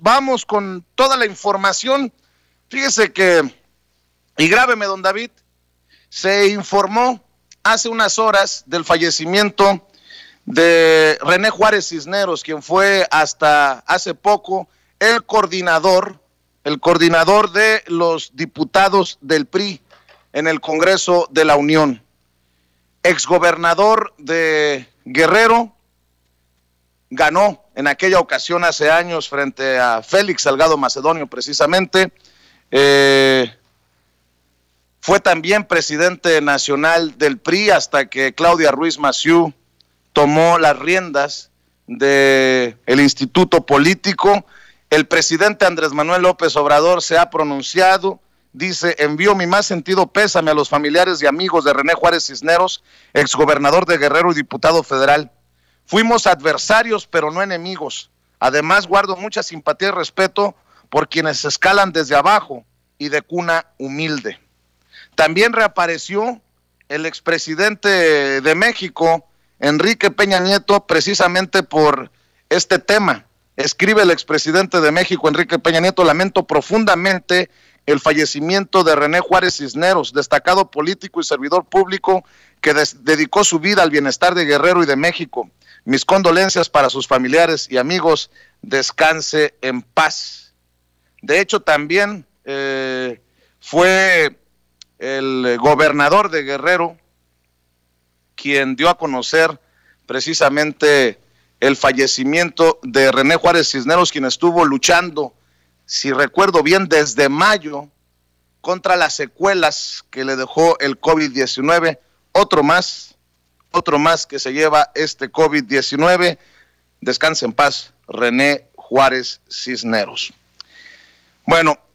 Vamos con toda la información. Fíjese que, y grábeme, don David, se informó hace unas horas del fallecimiento de René Juárez Cisneros, quien fue hasta hace poco el coordinador, el coordinador de los diputados del PRI en el Congreso de la Unión, exgobernador de Guerrero, ganó en aquella ocasión hace años frente a Félix Salgado Macedonio precisamente. Eh, fue también presidente nacional del PRI hasta que Claudia Ruiz Maciú tomó las riendas del Instituto Político. El presidente Andrés Manuel López Obrador se ha pronunciado, dice, envío mi más sentido pésame a los familiares y amigos de René Juárez Cisneros, exgobernador de Guerrero y diputado federal. Fuimos adversarios, pero no enemigos. Además, guardo mucha simpatía y respeto por quienes escalan desde abajo y de cuna humilde. También reapareció el expresidente de México, Enrique Peña Nieto, precisamente por este tema. Escribe el expresidente de México, Enrique Peña Nieto, lamento profundamente el fallecimiento de René Juárez Cisneros, destacado político y servidor público que dedicó su vida al bienestar de Guerrero y de México. Mis condolencias para sus familiares y amigos. Descanse en paz. De hecho, también eh, fue el gobernador de Guerrero quien dio a conocer precisamente el fallecimiento de René Juárez Cisneros, quien estuvo luchando si recuerdo bien, desde mayo contra las secuelas que le dejó el COVID-19. Otro más, otro más que se lleva este COVID-19. Descanse en paz, René Juárez Cisneros. Bueno,